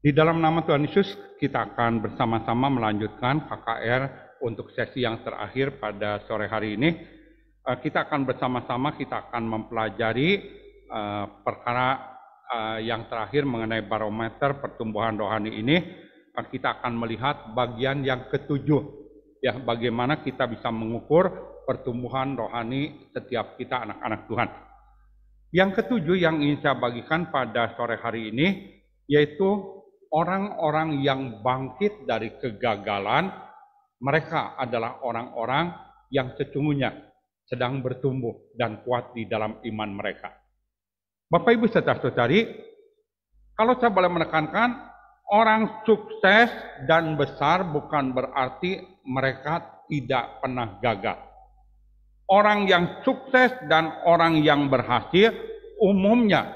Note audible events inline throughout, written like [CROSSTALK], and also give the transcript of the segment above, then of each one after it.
Di dalam nama Tuhan Yesus, kita akan bersama-sama melanjutkan KKR untuk sesi yang terakhir pada sore hari ini. Eh, kita akan bersama-sama, kita akan mempelajari eh, perkara eh, yang terakhir mengenai barometer pertumbuhan rohani ini. Kita akan melihat bagian yang ketujuh, ya bagaimana kita bisa mengukur pertumbuhan rohani setiap kita anak-anak Tuhan. Yang ketujuh yang ingin saya bagikan pada sore hari ini, yaitu orang-orang yang bangkit dari kegagalan, mereka adalah orang-orang yang sesungguhnya sedang bertumbuh dan kuat di dalam iman mereka. Bapak Ibu saudara-saudari, kalau saya boleh menekankan, orang sukses dan besar bukan berarti mereka tidak pernah gagal. Orang yang sukses dan orang yang berhasil, umumnya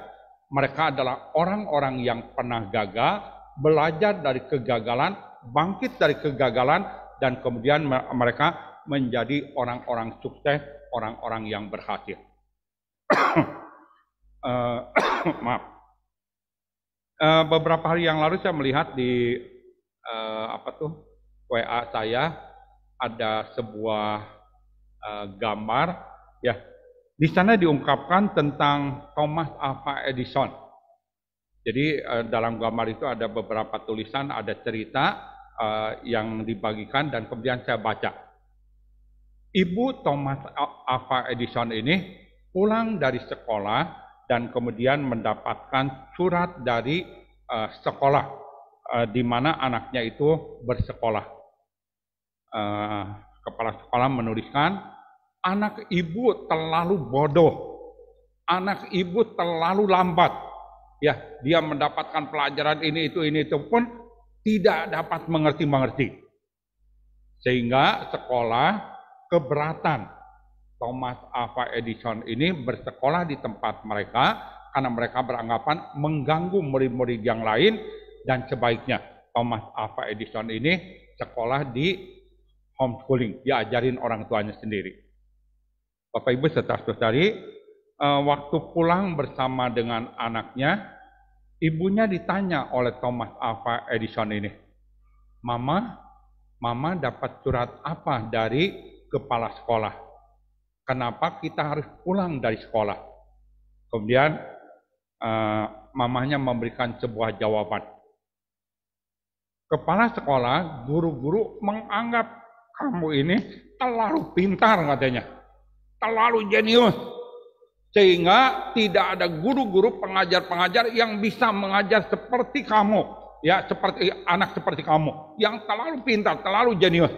mereka adalah orang-orang yang pernah gagal belajar dari kegagalan, bangkit dari kegagalan, dan kemudian mereka menjadi orang-orang sukses, orang-orang yang berhasil. [COUGHS] Eh, [COUGHS] maaf. Eh, beberapa hari yang lalu saya melihat di eh, apa tuh WA saya ada sebuah gambar ya di sana diungkapkan tentang Thomas Alva Edison jadi eh, dalam gambar itu ada beberapa tulisan, ada cerita eh, yang dibagikan dan kemudian saya baca. Ibu Thomas Alva Edison ini pulang dari sekolah dan kemudian mendapatkan surat dari eh, sekolah di mana anaknya itu bersekolah. kepala sekolah menuliskan anak ibu terlalu bodoh, anak ibu terlalu lambat, ya dia mendapatkan pelajaran ini itu ini itu pun tidak dapat mengerti-mengerti. Sehingga sekolah keberatan Thomas Alva Edison ini bersekolah di tempat mereka karena mereka beranggapan mengganggu murid-murid yang lain dan sebaiknya Thomas Alva Edison ini sekolah di homeschooling, diajarin orang tuanya sendiri. Bapak Ibu serta saudari, Eh, waktu pulang bersama dengan anaknya, ibunya ditanya oleh Thomas Alva Edison ini, Mama, Mama dapat surat apa dari kepala sekolah? Kenapa kita harus pulang dari sekolah? Kemudian uh, mamahnya memberikan sebuah jawaban. Kepala sekolah, guru-guru menganggap kamu ini terlalu pintar katanya. Terlalu jenius sehingga tidak ada guru-guru pengajar-pengajar yang bisa mengajar seperti kamu. Ya, seperti anak seperti kamu. Yang terlalu pintar, terlalu jenius.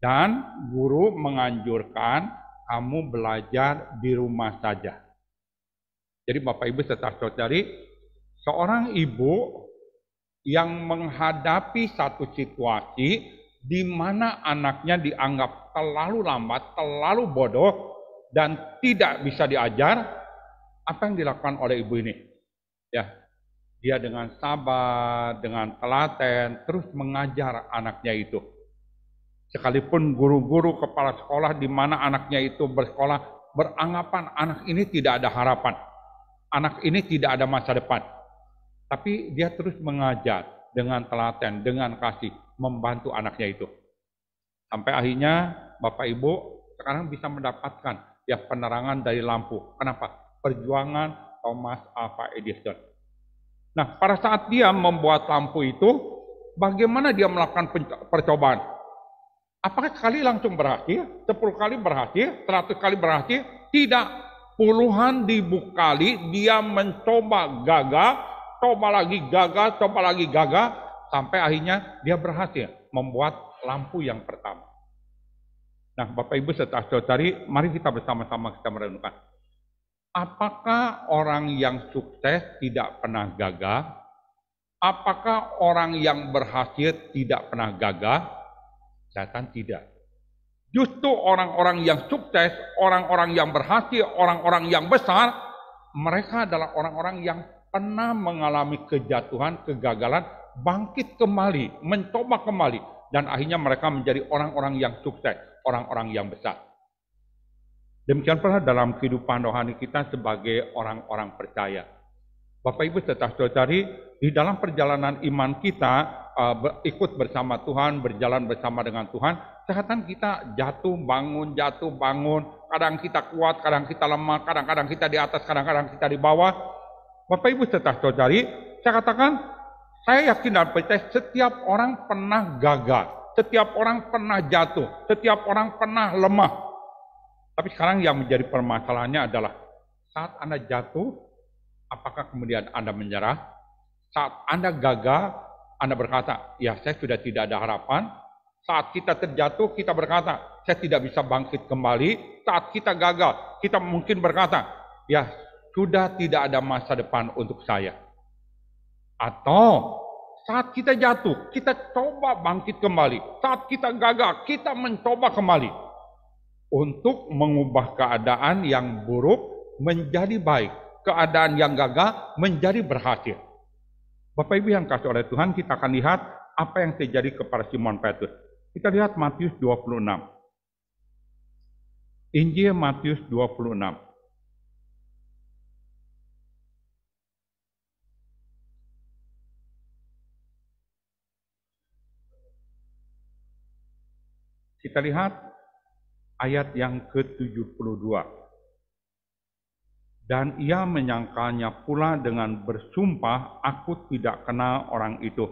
Dan guru menganjurkan kamu belajar di rumah saja. Jadi Bapak Ibu serta dari seorang ibu yang menghadapi satu situasi di mana anaknya dianggap terlalu lambat, terlalu bodoh, dan tidak bisa diajar, apa yang dilakukan oleh ibu ini? Ya, dia dengan sabar, dengan telaten, terus mengajar anaknya itu. Sekalipun guru-guru kepala sekolah di mana anaknya itu bersekolah beranggapan anak ini tidak ada harapan, anak ini tidak ada masa depan. Tapi dia terus mengajar dengan telaten, dengan kasih, membantu anaknya itu. Sampai akhirnya Bapak Ibu sekarang bisa mendapatkan ya penerangan dari lampu. Kenapa? Perjuangan Thomas Alva Edison. Nah, pada saat dia membuat lampu itu, bagaimana dia melakukan percobaan? Apakah sekali langsung berhasil? 10 kali berhasil? 100 kali berhasil? Tidak. Puluhan ribu kali dia mencoba gagal, coba lagi gagal, coba lagi gagal, sampai akhirnya dia berhasil membuat lampu yang pertama. Nah, Bapak Ibu serta saudari, mari kita bersama-sama kita merenungkan. Apakah orang yang sukses tidak pernah gagal? Apakah orang yang berhasil tidak pernah gagal? Catatan tidak. Justru orang-orang yang sukses, orang-orang yang berhasil, orang-orang yang besar, mereka adalah orang-orang yang pernah mengalami kejatuhan, kegagalan, bangkit kembali, mencoba kembali, dan akhirnya mereka menjadi orang-orang yang sukses, orang-orang yang besar. Demikian pula dalam kehidupan rohani kita sebagai orang-orang percaya. Bapak Ibu serta saudari, di dalam perjalanan iman kita eh, ikut bersama Tuhan, berjalan bersama dengan Tuhan, kesehatan kita jatuh bangun, jatuh bangun, kadang kita kuat, kadang kita lemah, kadang-kadang kita di atas, kadang-kadang kita di bawah. Bapak Ibu serta saudari, saya katakan saya yakin dan percaya setiap orang pernah gagal, setiap orang pernah jatuh, setiap orang pernah lemah. Tapi sekarang yang menjadi permasalahannya adalah saat Anda jatuh, apakah kemudian Anda menyerah? Saat Anda gagal, Anda berkata, ya saya sudah tidak ada harapan. Saat kita terjatuh, kita berkata, saya tidak bisa bangkit kembali. Saat kita gagal, kita mungkin berkata, ya sudah tidak ada masa depan untuk saya. Atau saat kita jatuh, kita coba bangkit kembali. Saat kita gagal, kita mencoba kembali. Untuk mengubah keadaan yang buruk menjadi baik. Keadaan yang gagal menjadi berhasil. Bapak Ibu yang kasih oleh Tuhan, kita akan lihat apa yang terjadi kepada Simon Petrus. Kita lihat Matius 26. Injil Matius 26. Kita lihat ayat yang ke-72. Dan ia menyangkanya pula dengan bersumpah, aku tidak kenal orang itu.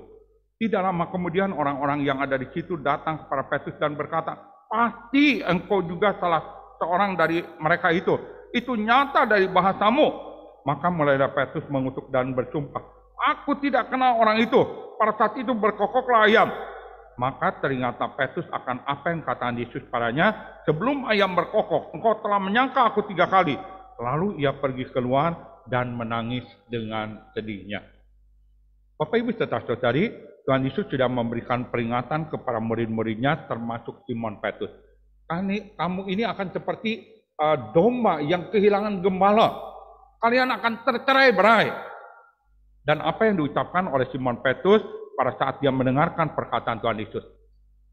Tidak lama kemudian orang-orang yang ada di situ datang kepada Petrus dan berkata, pasti engkau juga salah seorang dari mereka itu. Itu nyata dari bahasamu. Maka mulailah Petrus mengutuk dan bersumpah, aku tidak kenal orang itu. Pada saat itu berkokoklah ayam, maka teringatlah Petrus akan apa yang kata Yesus padanya, sebelum ayam berkokok, engkau telah menyangka aku tiga kali. Lalu ia pergi keluar dan menangis dengan sedihnya. Bapak Ibu setelah saudari, Tuhan Yesus sudah memberikan peringatan kepada murid-muridnya termasuk Simon Petrus. Kamu ini akan seperti eh, domba yang kehilangan gembala. Kalian akan tercerai berai. Dan apa yang diucapkan oleh Simon Petrus pada saat dia mendengarkan perkataan Tuhan Yesus.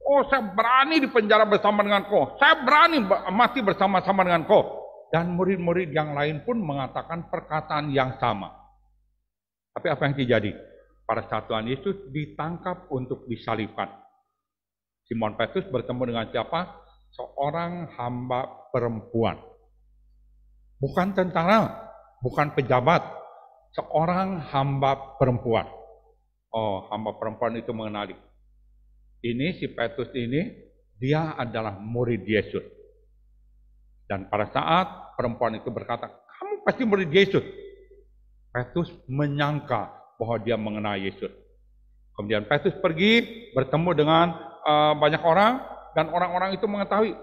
Oh, saya berani di penjara bersama dengan kau. Saya berani mati bersama-sama dengan kau. Dan murid-murid yang lain pun mengatakan perkataan yang sama. Tapi apa yang terjadi? Pada saat Tuhan Yesus ditangkap untuk disalibkan. Simon Petrus bertemu dengan siapa? Seorang hamba perempuan. Bukan tentara, bukan pejabat, seorang hamba perempuan oh hamba perempuan itu mengenali. Ini si Petrus ini, dia adalah murid Yesus. Dan pada saat perempuan itu berkata, kamu pasti murid Yesus. Petrus menyangka bahwa dia mengenal Yesus. Kemudian Petrus pergi bertemu dengan uh, banyak orang dan orang-orang itu mengetahui,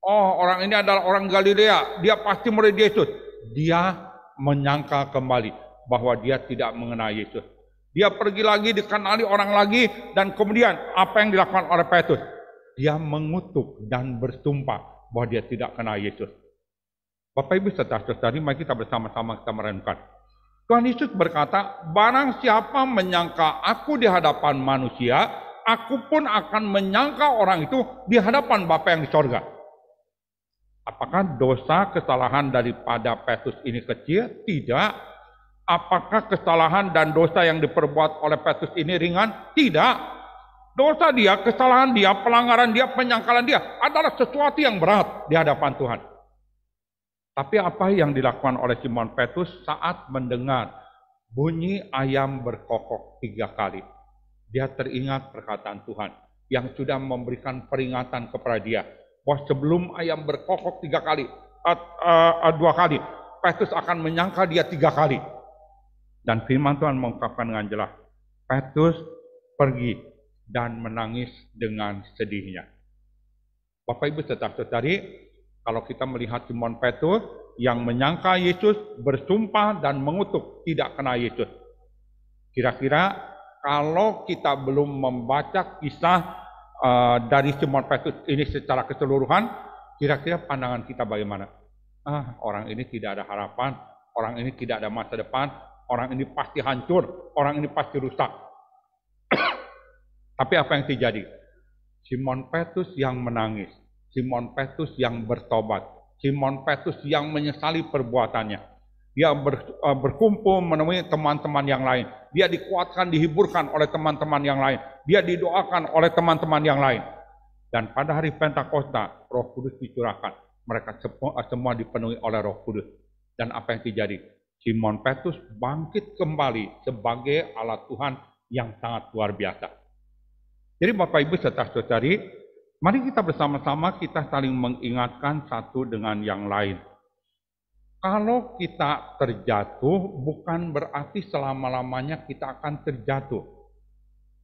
oh orang ini adalah orang Galilea, dia pasti murid Yesus. Dia menyangka kembali bahwa dia tidak mengenal Yesus. Dia pergi lagi, dikenali orang lagi, dan kemudian apa yang dilakukan oleh Petrus? Dia mengutuk dan bersumpah bahwa dia tidak kenal Yesus. Bapak Ibu saudara-saudari, mari kita bersama-sama kita merenungkan. Tuhan Yesus berkata, barang siapa menyangka aku di hadapan manusia, aku pun akan menyangka orang itu di hadapan Bapa yang di sorga. Apakah dosa kesalahan daripada Petrus ini kecil? Tidak. Apakah kesalahan dan dosa yang diperbuat oleh Petrus ini ringan? Tidak. Dosa dia, kesalahan dia, pelanggaran dia, penyangkalan dia adalah sesuatu yang berat di hadapan Tuhan. Tapi apa yang dilakukan oleh Simon Petrus saat mendengar bunyi ayam berkokok tiga kali? Dia teringat perkataan Tuhan yang sudah memberikan peringatan kepada dia. Wah sebelum ayam berkokok tiga kali, uh, dua kali, Petrus akan menyangka dia tiga kali. Dan firman Tuhan mengungkapkan dengan jelas, Petrus pergi dan menangis dengan sedihnya. Bapak Ibu tetap tadi kalau kita melihat Simon Petrus yang menyangka Yesus bersumpah dan mengutuk tidak kena Yesus. Kira-kira kalau kita belum membaca kisah uh, dari Simon Petrus ini secara keseluruhan, kira-kira pandangan kita bagaimana? Ah, orang ini tidak ada harapan, orang ini tidak ada masa depan, orang ini pasti hancur, orang ini pasti rusak. Tapi apa yang terjadi? Simon Petrus yang menangis, Simon Petrus yang bertobat, Simon Petrus yang menyesali perbuatannya. Dia ber, eh, berkumpul menemui teman-teman yang lain. Dia dikuatkan, dihiburkan oleh teman-teman yang lain. Dia didoakan oleh teman-teman yang lain. Dan pada hari Pentakosta, Roh Kudus dicurahkan. Mereka semua, semua dipenuhi oleh Roh Kudus. Dan apa yang terjadi? Simon Petrus bangkit kembali sebagai alat Tuhan yang sangat luar biasa. Jadi Bapak Ibu serta saudari mari kita bersama-sama kita saling mengingatkan satu dengan yang lain. Kalau kita terjatuh, bukan berarti selama-lamanya kita akan terjatuh.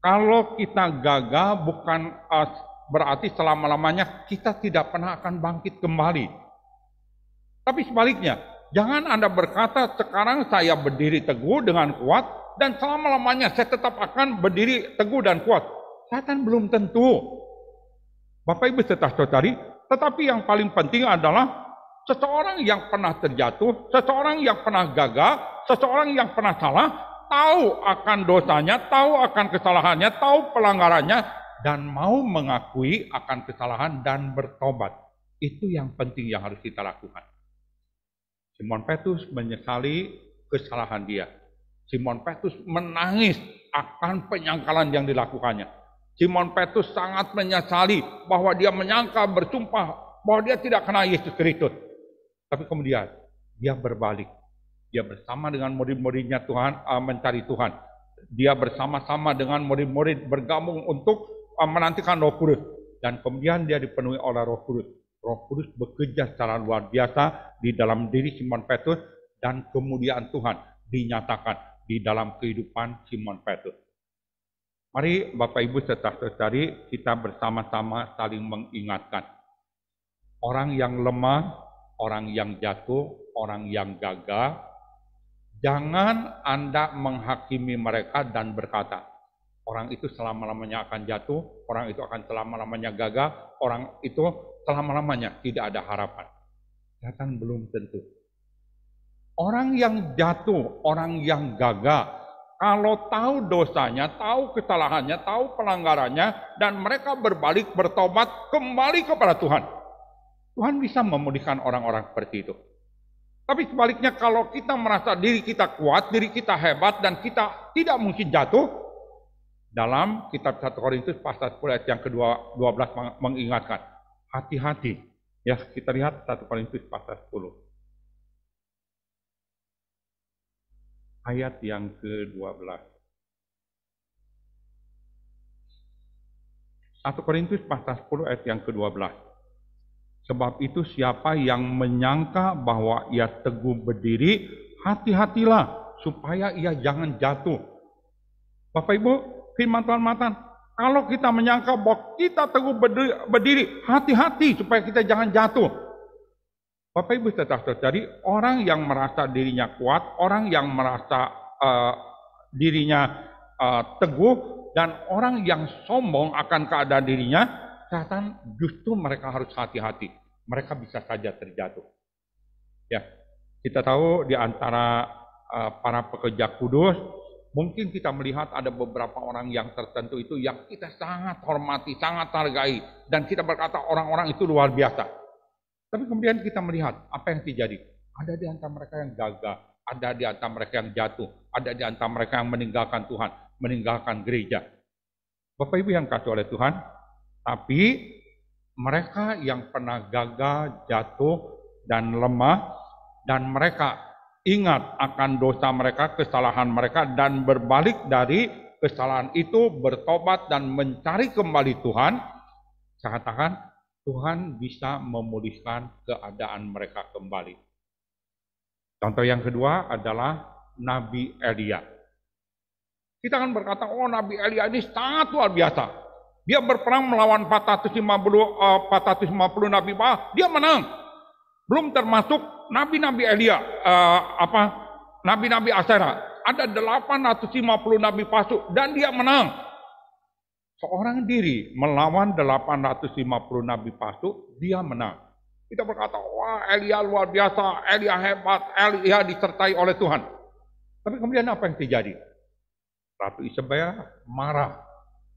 Kalau kita gagal, bukan eh, berarti selama-lamanya kita tidak pernah akan bangkit kembali. Tapi sebaliknya, Jangan Anda berkata, sekarang saya berdiri teguh dengan kuat, dan selama-lamanya saya tetap akan berdiri teguh dan kuat. Saya kan belum tentu. Bapak Ibu serta saudari, tetapi yang paling penting adalah seseorang yang pernah terjatuh, seseorang yang pernah gagal, seseorang yang pernah salah, tahu akan dosanya, tahu akan kesalahannya, tahu pelanggarannya, dan mau mengakui akan kesalahan dan bertobat. Itu yang penting yang harus kita lakukan. Simon Petrus menyesali kesalahan dia. Simon Petrus menangis akan penyangkalan yang dilakukannya. Simon Petrus sangat menyesali bahwa dia menyangka bersumpah bahwa dia tidak kenal Yesus Kristus. Tapi kemudian dia berbalik. Dia bersama dengan murid-muridnya Tuhan eh, mencari Tuhan. Dia bersama-sama dengan murid-murid bergabung untuk eh, menantikan Roh Kudus dan kemudian dia dipenuhi oleh Roh Kudus. Roh Kudus bekerja secara luar biasa di dalam diri Simon Petrus dan kemuliaan Tuhan dinyatakan di dalam kehidupan Simon Petrus. Mari Bapak Ibu serta saudari kita bersama-sama saling mengingatkan. Orang yang lemah, orang yang jatuh, orang yang gagal, jangan Anda menghakimi mereka dan berkata, Orang itu selama-lamanya akan jatuh, orang itu akan selama-lamanya gagal, orang itu selama-lamanya tidak ada harapan. Setan belum tentu. Orang yang jatuh, orang yang gagal, kalau tahu dosanya, tahu kesalahannya, tahu pelanggarannya, dan mereka berbalik bertobat kembali kepada Tuhan. Tuhan bisa memulihkan orang-orang seperti itu. Tapi sebaliknya kalau kita merasa diri kita kuat, diri kita hebat, dan kita tidak mungkin jatuh, dalam kitab 1 Korintus pasal 10 ayat yang ke 12 mengingatkan, hati-hati. Ya, kita lihat 1 Korintus pasal 10. Ayat yang ke-12. 1 Korintus pasal 10 ayat yang ke-12. Sebab itu siapa yang menyangka bahwa ia teguh berdiri, hati-hatilah supaya ia jangan jatuh. Bapak Ibu, firman Tuhan matan. Kalau kita menyangka bahwa kita teguh berdiri, hati-hati supaya kita jangan jatuh. Bapak Ibu sudah terjadi orang yang merasa dirinya kuat, orang yang merasa uh, dirinya uh, teguh, dan orang yang sombong akan keadaan dirinya, kesehatan justru mereka harus hati-hati. Mereka bisa saja terjatuh. Ya, kita tahu di antara uh, para pekerja kudus Mungkin kita melihat ada beberapa orang yang tertentu itu yang kita sangat hormati, sangat hargai. Dan kita berkata orang-orang itu luar biasa. Tapi kemudian kita melihat apa yang terjadi. Ada di antara mereka yang gagal, ada di antara mereka yang jatuh, ada di antara mereka yang meninggalkan Tuhan, meninggalkan gereja. Bapak Ibu yang kasih oleh Tuhan, tapi mereka yang pernah gagal, jatuh, dan lemah, dan mereka ingat akan dosa mereka, kesalahan mereka, dan berbalik dari kesalahan itu, bertobat dan mencari kembali Tuhan, saya katakan Tuhan bisa memulihkan keadaan mereka kembali. Contoh yang kedua adalah Nabi Elia. Kita akan berkata, oh Nabi Elia ini sangat luar biasa. Dia berperang melawan 450, uh, 450 Nabi Baal, dia menang. Belum termasuk nabi-nabi Elia, uh, apa nabi-nabi Asera, ada 850 nabi palsu dan dia menang. Seorang diri melawan 850 nabi palsu, dia menang. Kita berkata, wah Elia luar biasa, Elia hebat, Elia disertai oleh Tuhan. Tapi kemudian apa yang terjadi? Ratu Isabel marah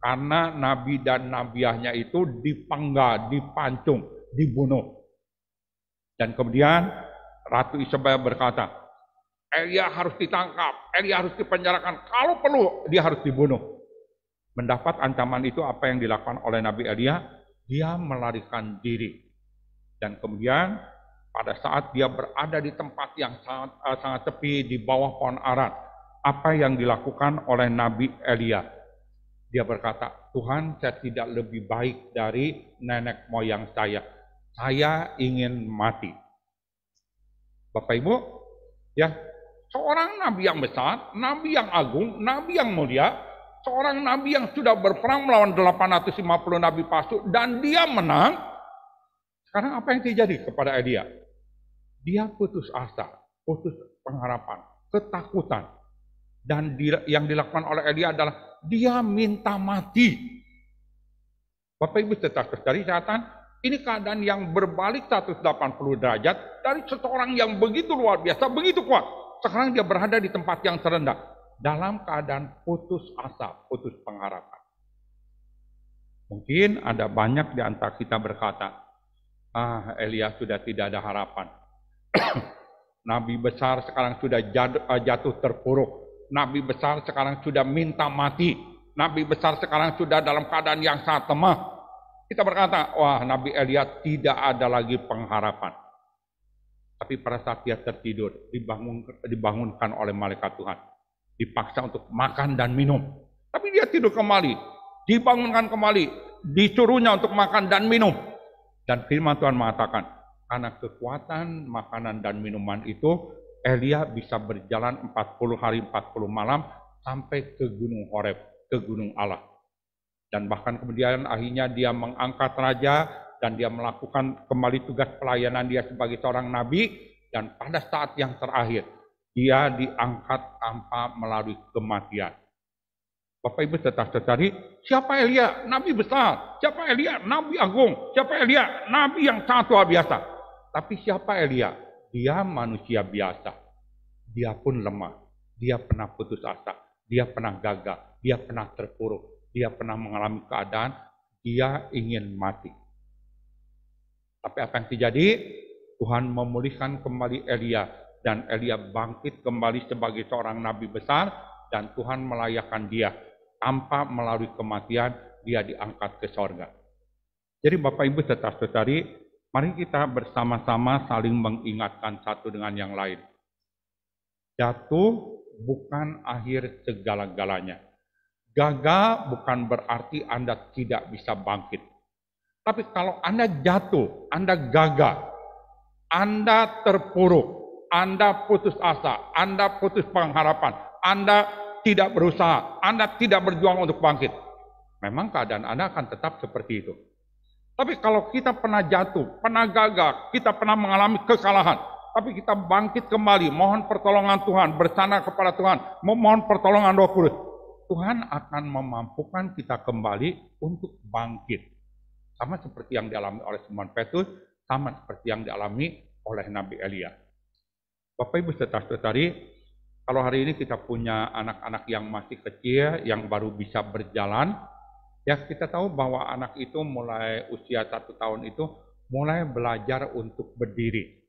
karena nabi dan nabiahnya itu dipenggal, dipancung, dibunuh. Dan kemudian Ratu Isabel berkata, Elia harus ditangkap, Elia harus dipenjarakan, kalau perlu dia harus dibunuh. Mendapat ancaman itu apa yang dilakukan oleh Nabi Elia? Dia melarikan diri. Dan kemudian pada saat dia berada di tempat yang sangat, eh, sangat tepi di bawah pohon arat, apa yang dilakukan oleh Nabi Elia. Dia berkata, Tuhan saya tidak lebih baik dari nenek moyang saya. Saya ingin mati. Bapak Ibu, ya seorang nabi yang besar, nabi yang agung, nabi yang mulia, seorang nabi yang sudah berperang melawan 850 nabi palsu dan dia menang. Sekarang apa yang terjadi kepada Elia? Dia putus asa, putus pengharapan, ketakutan. Dan yang dilakukan oleh Elia adalah dia minta mati. Bapak Ibu serta saudari catatan, ini keadaan yang berbalik 180 derajat dari seseorang yang begitu luar biasa, begitu kuat. Sekarang dia berada di tempat yang terendah. Dalam keadaan putus asa, putus pengharapan. Mungkin ada banyak di antara kita berkata, ah Elia sudah tidak ada harapan. [COUGHS] Nabi besar sekarang sudah eh, jatuh terpuruk. Nabi besar sekarang sudah minta mati. Nabi besar sekarang sudah dalam keadaan yang sangat lemah kita berkata, wah Nabi Elia tidak ada lagi pengharapan. Tapi pada saat dia tertidur, dibangun, dibangunkan oleh malaikat Tuhan. Dipaksa untuk makan dan minum. Tapi dia tidur kembali, dibangunkan kembali, disuruhnya untuk makan dan minum. Dan firman Tuhan mengatakan, karena kekuatan makanan dan minuman itu, Elia bisa berjalan 40 hari 40 malam sampai ke Gunung Horeb, ke Gunung Allah. Dan bahkan kemudian akhirnya dia mengangkat raja dan dia melakukan kembali tugas pelayanan dia sebagai seorang nabi. Dan pada saat yang terakhir, dia diangkat tanpa melalui kematian. Bapak Ibu tetap tercari siapa Elia? Nabi besar. Siapa Elia? Nabi agung. Siapa Elia? Nabi yang sangat luar biasa. Tapi siapa Elia? Dia manusia biasa. Dia pun lemah. Dia pernah putus asa. Dia pernah gagal. Dia pernah terpuruk dia pernah mengalami keadaan dia ingin mati. Tapi apa yang terjadi? Tuhan memulihkan kembali Elia dan Elia bangkit kembali sebagai seorang nabi besar dan Tuhan melayakkan dia tanpa melalui kematian dia diangkat ke sorga. Jadi Bapak Ibu serta saudari mari kita bersama-sama saling mengingatkan satu dengan yang lain. Jatuh bukan akhir segala-galanya Gagal bukan berarti Anda tidak bisa bangkit. Tapi kalau Anda jatuh, Anda gagal, Anda terpuruk, Anda putus asa, Anda putus pengharapan, Anda tidak berusaha, Anda tidak berjuang untuk bangkit. Memang keadaan Anda akan tetap seperti itu. Tapi kalau kita pernah jatuh, pernah gagal, kita pernah mengalami kekalahan, tapi kita bangkit kembali, mohon pertolongan Tuhan, bersana kepada Tuhan, memohon pertolongan Roh Kudus, Tuhan akan memampukan kita kembali untuk bangkit. Sama seperti yang dialami oleh Simon Petrus, sama seperti yang dialami oleh Nabi Elia. Bapak Ibu saudara-saudari, kalau hari ini kita punya anak-anak yang masih kecil, yang baru bisa berjalan, ya kita tahu bahwa anak itu mulai usia satu tahun itu mulai belajar untuk berdiri.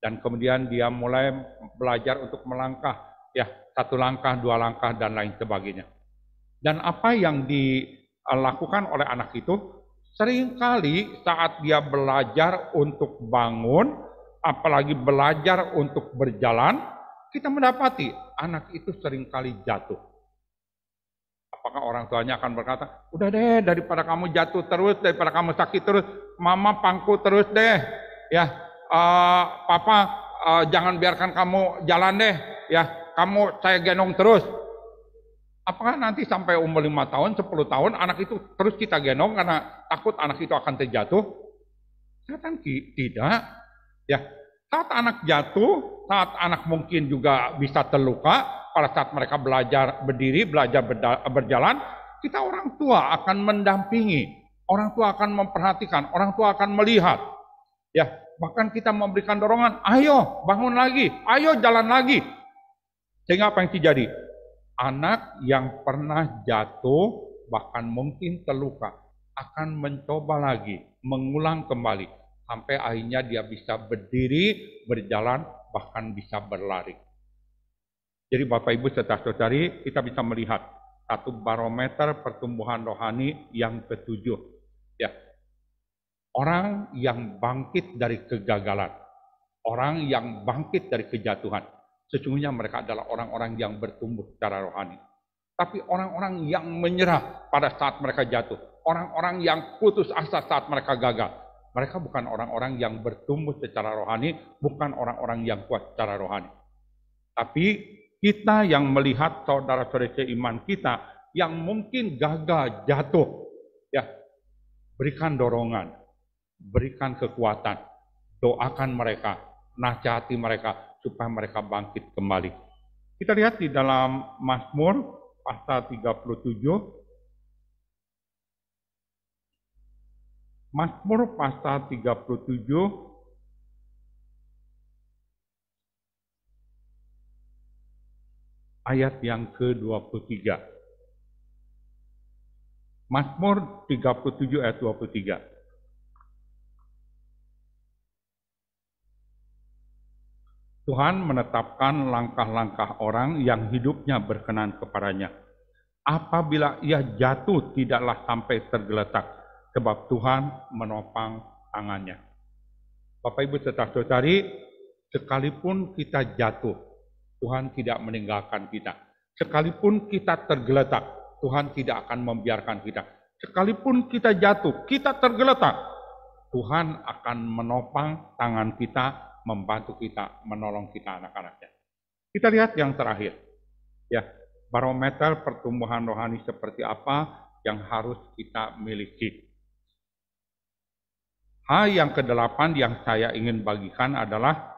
Dan kemudian dia mulai belajar untuk melangkah. Ya, satu langkah, dua langkah, dan lain sebagainya. Dan apa yang dilakukan oleh anak itu, seringkali saat dia belajar untuk bangun, apalagi belajar untuk berjalan, kita mendapati anak itu seringkali jatuh. Apakah orang tuanya akan berkata, udah deh daripada kamu jatuh terus, daripada kamu sakit terus, mama pangku terus deh, ya, uh, papa uh, jangan biarkan kamu jalan deh, ya, kamu saya genong terus. Apakah nanti sampai umur lima tahun, sepuluh tahun, anak itu terus kita genong karena takut anak itu akan terjatuh? Setan tidak. Ya, saat anak jatuh, saat anak mungkin juga bisa terluka, pada saat mereka belajar berdiri, belajar berjalan, kita orang tua akan mendampingi, orang tua akan memperhatikan, orang tua akan melihat. Ya, bahkan kita memberikan dorongan, ayo bangun lagi, ayo jalan lagi, sehingga apa yang terjadi? Anak yang pernah jatuh, bahkan mungkin terluka, akan mencoba lagi, mengulang kembali. Sampai akhirnya dia bisa berdiri, berjalan, bahkan bisa berlari. Jadi Bapak Ibu serta saudari, kita bisa melihat satu barometer pertumbuhan rohani yang ketujuh. Ya. Orang yang bangkit dari kegagalan, orang yang bangkit dari kejatuhan, Sesungguhnya mereka adalah orang-orang yang bertumbuh secara rohani. Tapi orang-orang yang menyerah pada saat mereka jatuh. Orang-orang yang putus asa saat mereka gagal. Mereka bukan orang-orang yang bertumbuh secara rohani, bukan orang-orang yang kuat secara rohani. Tapi kita yang melihat saudara saudara seiman kita yang mungkin gagal jatuh, ya berikan dorongan, berikan kekuatan, doakan mereka, nasihati mereka, supaya mereka bangkit kembali. Kita lihat di dalam Mazmur pasal 37 Mazmur pasal 37 ayat yang ke-23. Mazmur 37 ayat 23. Tuhan menetapkan langkah-langkah orang yang hidupnya berkenan kepadanya. Apabila ia jatuh, tidaklah sampai tergeletak, sebab Tuhan menopang tangannya. Bapak Ibu tetap saudari, sekalipun kita jatuh, Tuhan tidak meninggalkan kita. Sekalipun kita tergeletak, Tuhan tidak akan membiarkan kita. Sekalipun kita jatuh, kita tergeletak, Tuhan akan menopang tangan kita membantu kita, menolong kita anak-anaknya. Kita lihat yang terakhir. Ya, barometer pertumbuhan rohani seperti apa yang harus kita miliki. Hal yang kedelapan yang saya ingin bagikan adalah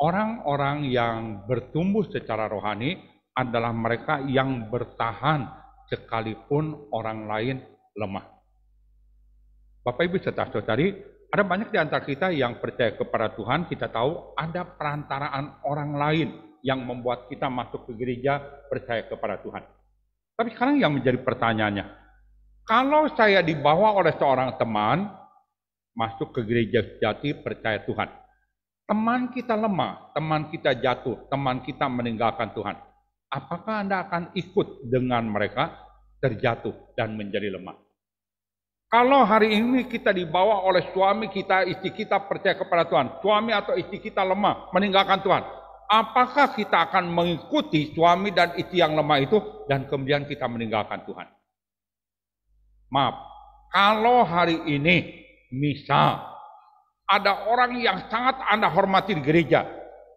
orang-orang yang bertumbuh secara rohani adalah mereka yang bertahan sekalipun orang lain lemah. Bapak Ibu serta saudari, ada banyak di antara kita yang percaya kepada Tuhan, kita tahu ada perantaraan orang lain yang membuat kita masuk ke gereja percaya kepada Tuhan. Tapi sekarang yang menjadi pertanyaannya, kalau saya dibawa oleh seorang teman masuk ke gereja sejati percaya Tuhan, teman kita lemah, teman kita jatuh, teman kita meninggalkan Tuhan, apakah Anda akan ikut dengan mereka terjatuh dan menjadi lemah? Kalau hari ini kita dibawa oleh suami kita, istri kita percaya kepada Tuhan, suami atau istri kita lemah, meninggalkan Tuhan, apakah kita akan mengikuti suami dan istri yang lemah itu dan kemudian kita meninggalkan Tuhan? Maaf, kalau hari ini misal ada orang yang sangat Anda hormati di gereja,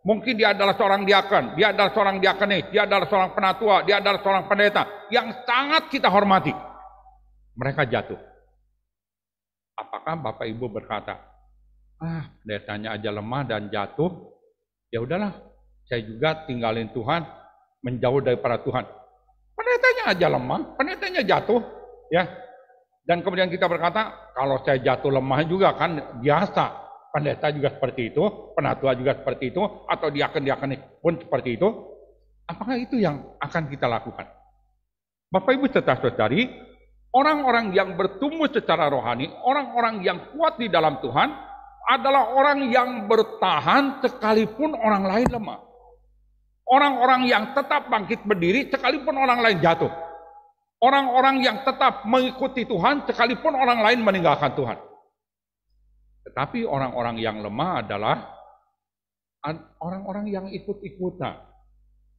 mungkin dia adalah seorang diakan, dia adalah seorang diakonis, dia adalah seorang penatua, dia adalah seorang pendeta yang sangat kita hormati. Mereka jatuh. Apakah Bapak Ibu berkata, ah tanya aja lemah dan jatuh, ya udahlah, saya juga tinggalin Tuhan, menjauh dari para Tuhan. Pendetanya aja lemah, pendetanya jatuh, ya. Dan kemudian kita berkata, kalau saya jatuh lemah juga kan biasa. Pendeta juga seperti itu, penatua juga seperti itu, atau diaken-diaken pun seperti itu. Apakah itu yang akan kita lakukan? Bapak Ibu serta saudari, Orang-orang yang bertumbuh secara rohani, orang-orang yang kuat di dalam Tuhan, adalah orang yang bertahan sekalipun orang lain lemah. Orang-orang yang tetap bangkit berdiri sekalipun orang lain jatuh. Orang-orang yang tetap mengikuti Tuhan sekalipun orang lain meninggalkan Tuhan. Tetapi orang-orang yang lemah adalah orang-orang yang ikut-ikutan.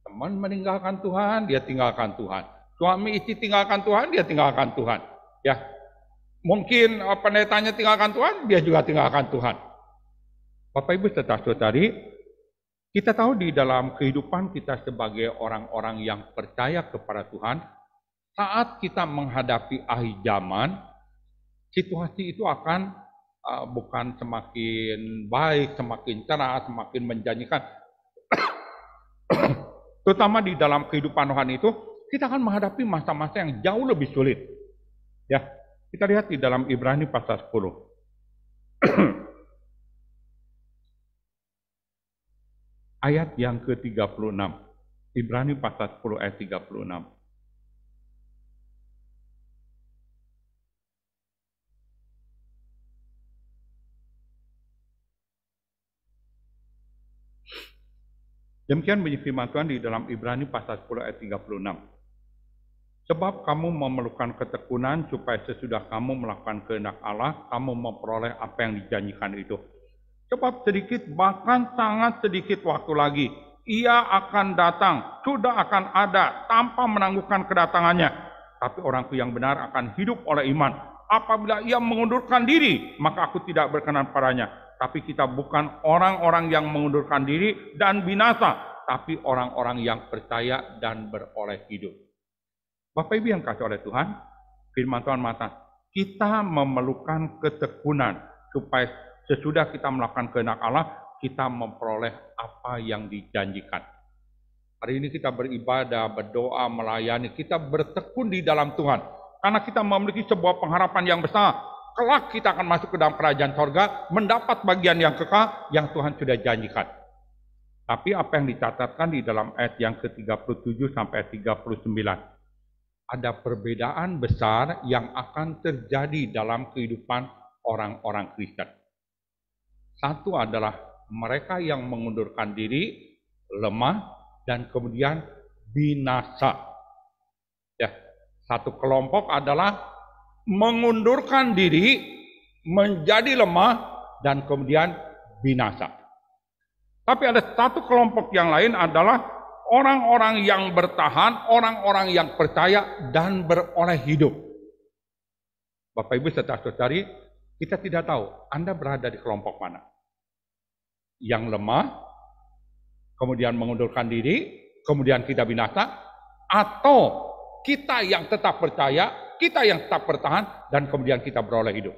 Teman meninggalkan Tuhan, dia tinggalkan Tuhan. Suami istri tinggalkan Tuhan, dia tinggalkan Tuhan. Ya, mungkin eh, pendetanya tinggalkan Tuhan, dia juga tinggalkan Tuhan. Bapak Ibu itu tadi kita tahu di dalam kehidupan kita sebagai orang-orang yang percaya kepada Tuhan, saat kita menghadapi akhir zaman, situasi itu akan uh, bukan semakin baik, semakin cerah, semakin menjanjikan. [COUGHS] Terutama di dalam kehidupan Tuhan itu, kita akan menghadapi masa-masa yang jauh lebih sulit. Ya, kita lihat di dalam Ibrani pasal 10. [CLEARS THROAT] ayat yang ke-36. Ibrani pasal 10 ayat 36. Demikian bunyi Tuhan di dalam Ibrani pasal 10 ayat 36. Sebab kamu memerlukan ketekunan supaya sesudah kamu melakukan kehendak Allah, kamu memperoleh apa yang dijanjikan itu. Sebab sedikit, bahkan sangat sedikit waktu lagi, ia akan datang, sudah akan ada, tanpa menangguhkan kedatangannya. Tapi orangku yang benar akan hidup oleh iman. Apabila ia mengundurkan diri, maka aku tidak berkenan padanya. Tapi kita bukan orang-orang yang mengundurkan diri dan binasa, tapi orang-orang yang percaya dan beroleh hidup. Bapak Ibu yang kasih oleh Tuhan, firman Tuhan mata, kita memerlukan ketekunan supaya sesudah kita melakukan kehendak Allah, kita memperoleh apa yang dijanjikan. Hari ini kita beribadah, berdoa, melayani, kita bertekun di dalam Tuhan. Karena kita memiliki sebuah pengharapan yang besar. Kelak kita akan masuk ke dalam kerajaan sorga, mendapat bagian yang kekal yang Tuhan sudah janjikan. Tapi apa yang dicatatkan di dalam ayat yang ke-37 sampai 39 ada perbedaan besar yang akan terjadi dalam kehidupan orang-orang Kristen. Satu adalah mereka yang mengundurkan diri, lemah, dan kemudian binasa. Ya, satu kelompok adalah mengundurkan diri, menjadi lemah, dan kemudian binasa. Tapi ada satu kelompok yang lain adalah orang-orang yang bertahan, orang-orang yang percaya dan beroleh hidup. Bapak Ibu setelah saudari kita tidak tahu Anda berada di kelompok mana. Yang lemah, kemudian mengundurkan diri, kemudian kita binasa, atau kita yang tetap percaya, kita yang tetap bertahan, dan kemudian kita beroleh hidup.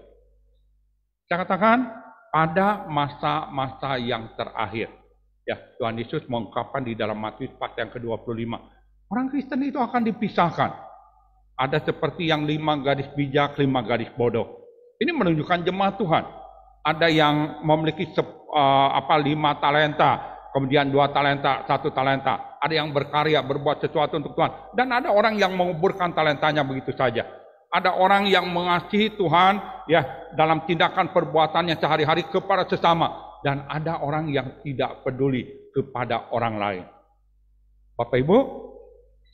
Saya katakan, pada masa-masa yang terakhir, Ya, Tuhan Yesus mengungkapkan di dalam Matius pasal yang ke-25. Orang Kristen itu akan dipisahkan. Ada seperti yang lima gadis bijak, lima gadis bodoh. Ini menunjukkan jemaat Tuhan. Ada yang memiliki sep, uh, apa lima talenta, kemudian dua talenta, satu talenta. Ada yang berkarya, berbuat sesuatu untuk Tuhan. Dan ada orang yang menguburkan talentanya begitu saja ada orang yang mengasihi Tuhan ya dalam tindakan perbuatannya sehari-hari kepada sesama dan ada orang yang tidak peduli kepada orang lain. Bapak Ibu,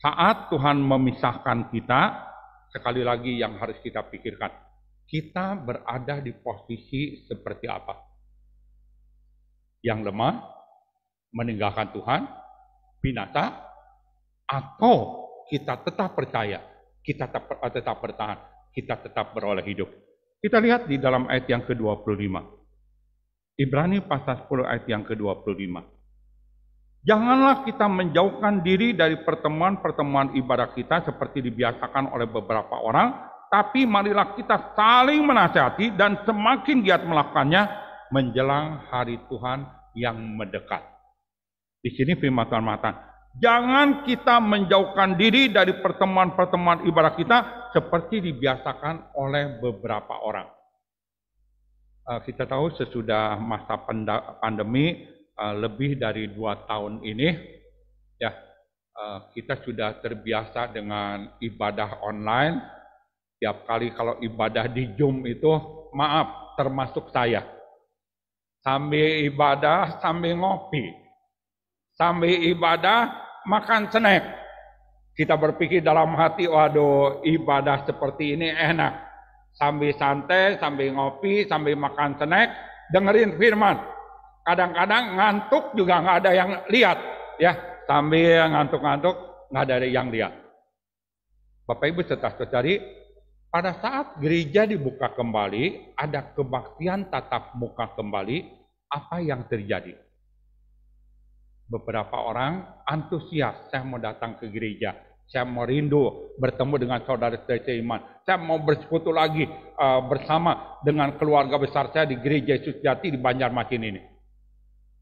saat Tuhan memisahkan kita, sekali lagi yang harus kita pikirkan, kita berada di posisi seperti apa? Yang lemah, meninggalkan Tuhan, binasa, atau kita tetap percaya, kita tetap, tetap bertahan, kita tetap beroleh hidup. Kita lihat di dalam ayat yang ke-25. Ibrani pasal 10 ayat yang ke-25. Janganlah kita menjauhkan diri dari pertemuan-pertemuan ibadah kita seperti dibiasakan oleh beberapa orang, tapi marilah kita saling menasihati dan semakin giat melakukannya menjelang hari Tuhan yang mendekat. Di sini firman Tuhan mengatakan, jangan kita menjauhkan diri dari pertemuan-pertemuan ibadah kita seperti dibiasakan oleh beberapa orang. Eh, kita tahu sesudah masa pandemi eh, lebih dari dua tahun ini, ya eh, kita sudah terbiasa dengan ibadah online. Tiap kali kalau ibadah di Zoom itu, maaf, termasuk saya. Sambil ibadah, sambil ngopi. Sambil ibadah, makan snack. Kita berpikir dalam hati, waduh ibadah seperti ini enak sambil santai, sambil ngopi, sambil makan snack, dengerin firman. Kadang-kadang ngantuk juga nggak ada yang lihat, ya sambil ngantuk-ngantuk nggak ada yang lihat. Bapak Ibu setelah tercari pada saat gereja dibuka kembali, ada kebaktian tatap muka kembali, apa yang terjadi? Beberapa orang antusias, saya mau datang ke gereja. Saya mau rindu bertemu dengan saudara-saudara iman. Saya mau bersekutu lagi uh, bersama dengan keluarga besar saya di gereja Yesus Jati di Banjarmasin ini.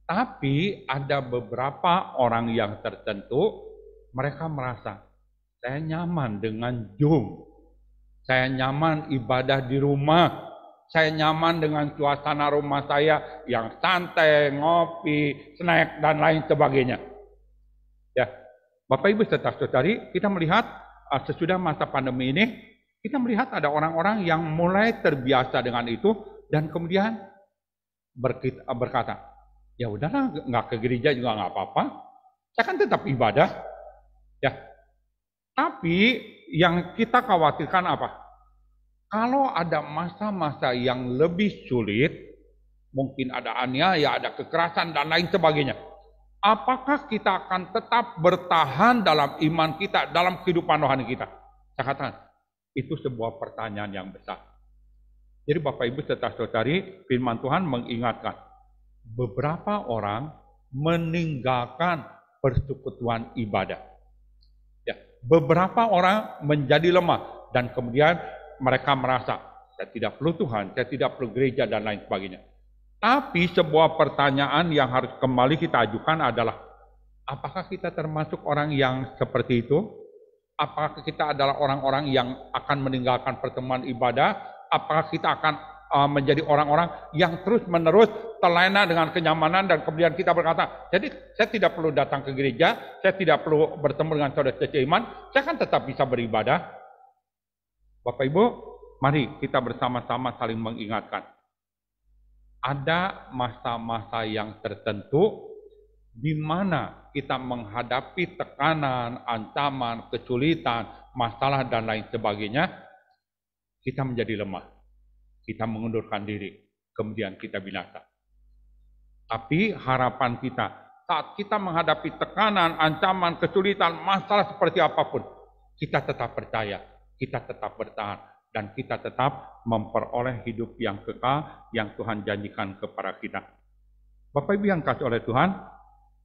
Tapi ada beberapa orang yang tertentu, mereka merasa, saya nyaman dengan Zoom. Saya nyaman ibadah di rumah. Saya nyaman dengan suasana rumah saya yang santai, ngopi, snack, dan lain sebagainya Bapak Ibu saudara-saudari, kita melihat ah, sesudah masa pandemi ini, kita melihat ada orang-orang yang mulai terbiasa dengan itu dan kemudian ah, berkata, ya udahlah nggak ke gereja juga nggak apa-apa, saya kan tetap ibadah. Ya, tapi yang kita khawatirkan apa? Kalau ada masa-masa yang lebih sulit, mungkin ada aniaya, ada kekerasan dan lain sebagainya apakah kita akan tetap bertahan dalam iman kita, dalam kehidupan rohani kita? Saya katakan, itu sebuah pertanyaan yang besar. Jadi Bapak Ibu serta saudari firman Tuhan mengingatkan, beberapa orang meninggalkan persekutuan ibadah. Ya, beberapa orang menjadi lemah dan kemudian mereka merasa saya tidak perlu Tuhan, saya tidak perlu gereja dan lain sebagainya. Tapi sebuah pertanyaan yang harus kembali kita ajukan adalah, apakah kita termasuk orang yang seperti itu? Apakah kita adalah orang-orang yang akan meninggalkan pertemuan ibadah? Apakah kita akan eh, menjadi orang-orang yang terus-menerus terlena dengan kenyamanan dan kemudian kita berkata, jadi saya tidak perlu datang ke gereja, saya tidak perlu bertemu dengan saudara-saudara iman, saya kan tetap bisa beribadah. Bapak Ibu, mari kita bersama-sama saling mengingatkan ada masa-masa yang tertentu di mana kita menghadapi tekanan, ancaman, kesulitan, masalah dan lain sebagainya, kita menjadi lemah. Kita mengundurkan diri, kemudian kita binasa. Tapi harapan kita saat kita menghadapi tekanan, ancaman, kesulitan, masalah seperti apapun, kita tetap percaya, kita tetap bertahan dan kita tetap memperoleh hidup yang kekal yang Tuhan janjikan kepada kita. Bapak Ibu yang kasih oleh Tuhan,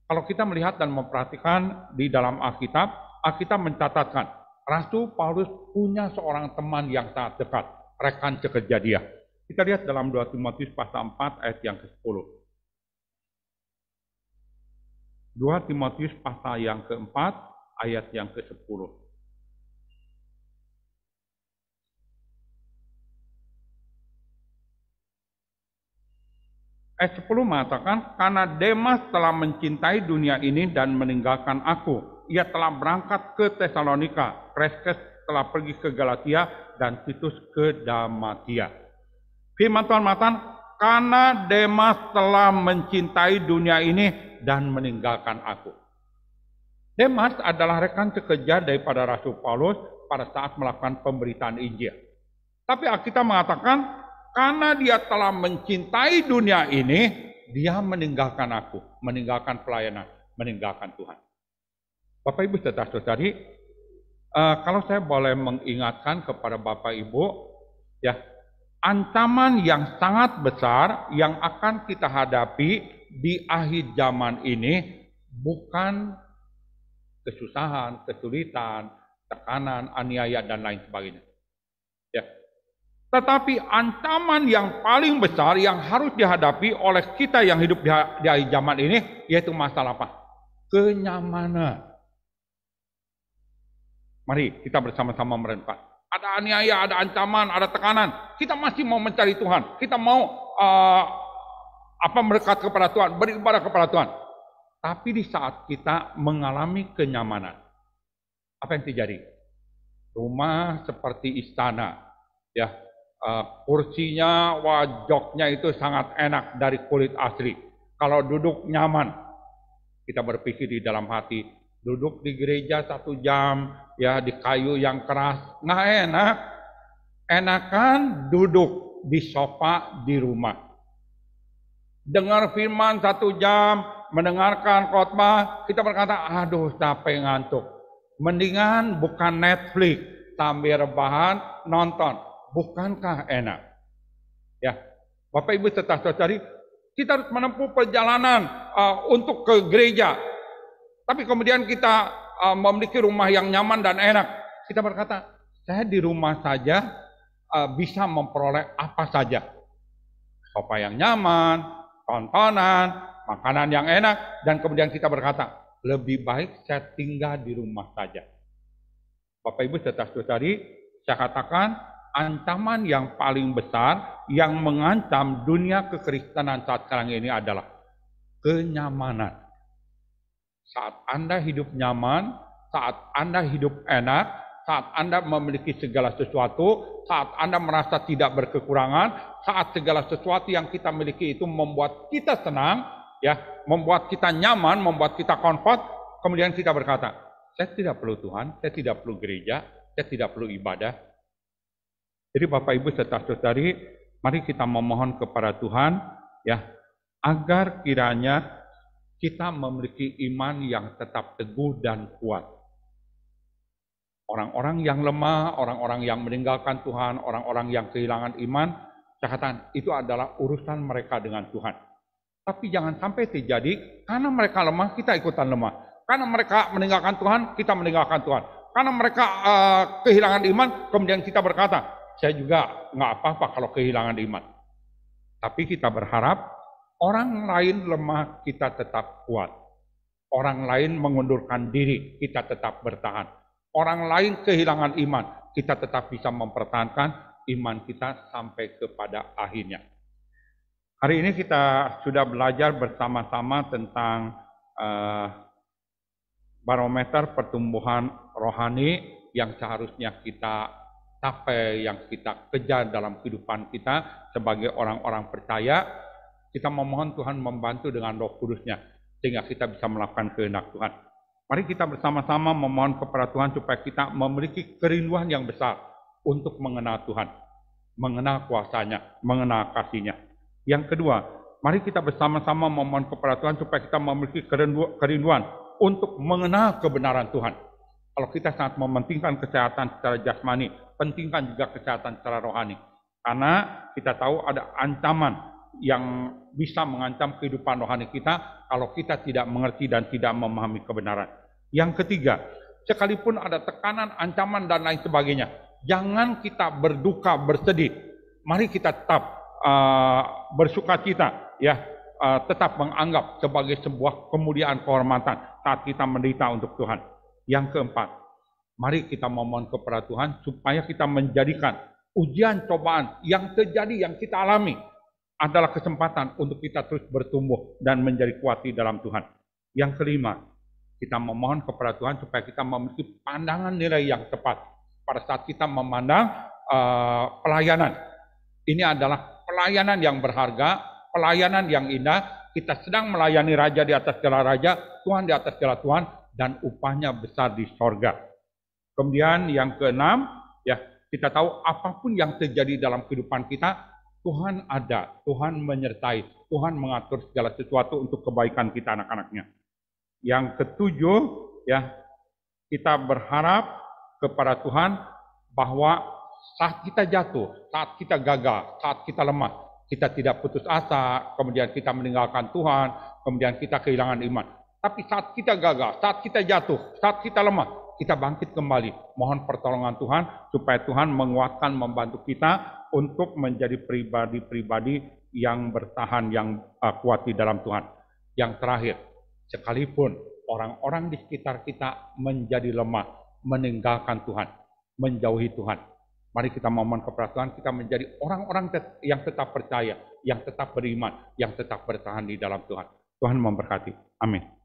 kalau kita melihat dan memperhatikan di dalam Alkitab, Alkitab mencatatkan Rasul Paulus punya seorang teman yang sangat dekat, rekan sekerja dia. Kita lihat dalam 2 Timotius pasal 4 ayat yang ke-10. 2 Timotius pasal yang ke-4 ayat yang ke-10. Ayat 10 mengatakan, karena Demas telah mencintai dunia ini dan meninggalkan aku. Ia telah berangkat ke Tesalonika, Kreskes telah pergi ke Galatia, dan Titus ke Damatia. Firman Tuhan mengatakan, karena Demas telah mencintai dunia ini dan meninggalkan aku. Demas adalah rekan sekerja daripada Rasul Paulus pada saat melakukan pemberitaan Injil. Tapi Alkitab mengatakan karena dia telah mencintai dunia ini, dia meninggalkan aku, meninggalkan pelayanan, meninggalkan Tuhan. Bapak Ibu sudah saudari uh, eh, kalau saya boleh mengingatkan kepada Bapak Ibu, ya ancaman yang sangat besar yang akan kita hadapi di akhir zaman ini bukan kesusahan, kesulitan, tekanan, aniaya dan lain sebagainya tetapi ancaman yang paling besar yang harus dihadapi oleh kita yang hidup di, zaman ini yaitu masalah apa? Kenyamanan. Mari kita bersama-sama merempat. Ada aniaya, ada ancaman, ada tekanan. Kita masih mau mencari Tuhan. Kita mau uh, apa berkat kepada Tuhan, beribadah kepada Tuhan. Tapi di saat kita mengalami kenyamanan, apa yang terjadi? Rumah seperti istana, ya uh, kursinya, wajoknya itu sangat enak dari kulit asli. Kalau duduk nyaman, kita berpikir di dalam hati, duduk di gereja satu jam, ya di kayu yang keras, nggak enak. Enakan duduk di sofa di rumah. Dengar firman satu jam, mendengarkan khotbah, kita berkata, aduh capek ngantuk. Mendingan bukan Netflix, sambil rebahan nonton bukankah enak? Ya, Bapak Ibu tetap cari. kita harus menempuh perjalanan uh, untuk ke gereja. Tapi kemudian kita uh, memiliki rumah yang nyaman dan enak. Kita berkata, saya di rumah saja uh, bisa memperoleh apa saja. Sofa yang nyaman, tontonan, makanan yang enak, dan kemudian kita berkata, lebih baik saya tinggal di rumah saja. Bapak Ibu saudara-saudari, saya katakan ancaman yang paling besar yang mengancam dunia kekristenan saat sekarang ini adalah kenyamanan. Saat Anda hidup nyaman, saat Anda hidup enak, saat Anda memiliki segala sesuatu, saat Anda merasa tidak berkekurangan, saat segala sesuatu yang kita miliki itu membuat kita senang, ya, membuat kita nyaman, membuat kita comfort, kemudian kita berkata, saya tidak perlu Tuhan, saya tidak perlu gereja, saya tidak perlu ibadah, jadi Bapak Ibu serta saudari, mari kita memohon kepada Tuhan ya agar kiranya kita memiliki iman yang tetap teguh dan kuat. Orang-orang yang lemah, orang-orang yang meninggalkan Tuhan, orang-orang yang kehilangan iman, saya itu adalah urusan mereka dengan Tuhan. Tapi jangan sampai terjadi karena mereka lemah kita ikutan lemah. Karena mereka meninggalkan Tuhan, kita meninggalkan Tuhan. Karena mereka uh, kehilangan iman, kemudian kita berkata, saya juga nggak apa-apa kalau kehilangan iman. Tapi kita berharap orang lain lemah, kita tetap kuat. Orang lain mengundurkan diri, kita tetap bertahan. Orang lain kehilangan iman, kita tetap bisa mempertahankan iman kita sampai kepada akhirnya. Hari ini kita sudah belajar bersama-sama tentang uh, barometer pertumbuhan rohani yang seharusnya kita sampai yang kita kejar dalam kehidupan kita sebagai orang-orang percaya, kita memohon Tuhan membantu dengan roh kudusnya, sehingga kita bisa melakukan kehendak Tuhan. Mari kita bersama-sama memohon kepada Tuhan supaya kita memiliki kerinduan yang besar untuk mengenal Tuhan, mengenal kuasanya, mengenal kasihnya. Yang kedua, mari kita bersama-sama memohon kepada Tuhan supaya kita memiliki kerinduan untuk mengenal kebenaran Tuhan. Kalau kita sangat mementingkan kesehatan secara jasmani, pentingkan juga kesehatan secara rohani. Karena kita tahu ada ancaman yang bisa mengancam kehidupan rohani kita kalau kita tidak mengerti dan tidak memahami kebenaran. Yang ketiga, sekalipun ada tekanan, ancaman, dan lain sebagainya, jangan kita berduka, bersedih. Mari kita tetap uh, bersuka cita, ya, uh, tetap menganggap sebagai sebuah kemuliaan kehormatan saat kita menderita untuk Tuhan. Yang keempat, Mari kita memohon kepada Tuhan supaya kita menjadikan ujian cobaan yang terjadi, yang kita alami adalah kesempatan untuk kita terus bertumbuh dan menjadi kuat di dalam Tuhan. Yang kelima, kita memohon kepada Tuhan supaya kita memiliki pandangan nilai yang tepat pada saat kita memandang uh, pelayanan. Ini adalah pelayanan yang berharga, pelayanan yang indah. Kita sedang melayani Raja di atas segala Raja, Tuhan di atas segala Tuhan, dan upahnya besar di sorga. Kemudian yang keenam, ya kita tahu apapun yang terjadi dalam kehidupan kita, Tuhan ada, Tuhan menyertai, Tuhan mengatur segala sesuatu untuk kebaikan kita anak-anaknya. Yang ketujuh, ya kita berharap kepada Tuhan bahwa saat kita jatuh, saat kita gagal, saat kita lemah, kita tidak putus asa, kemudian kita meninggalkan Tuhan, kemudian kita kehilangan iman. Tapi saat kita gagal, saat kita jatuh, saat kita lemah, kita bangkit kembali. Mohon pertolongan Tuhan supaya Tuhan menguatkan, membantu kita untuk menjadi pribadi-pribadi yang bertahan, yang uh, kuat di dalam Tuhan. Yang terakhir, sekalipun orang-orang di sekitar kita menjadi lemah, meninggalkan Tuhan, menjauhi Tuhan. Mari kita memohon kepada Tuhan, kita menjadi orang-orang yang tetap percaya, yang tetap beriman, yang tetap bertahan di dalam Tuhan. Tuhan memberkati. Amin.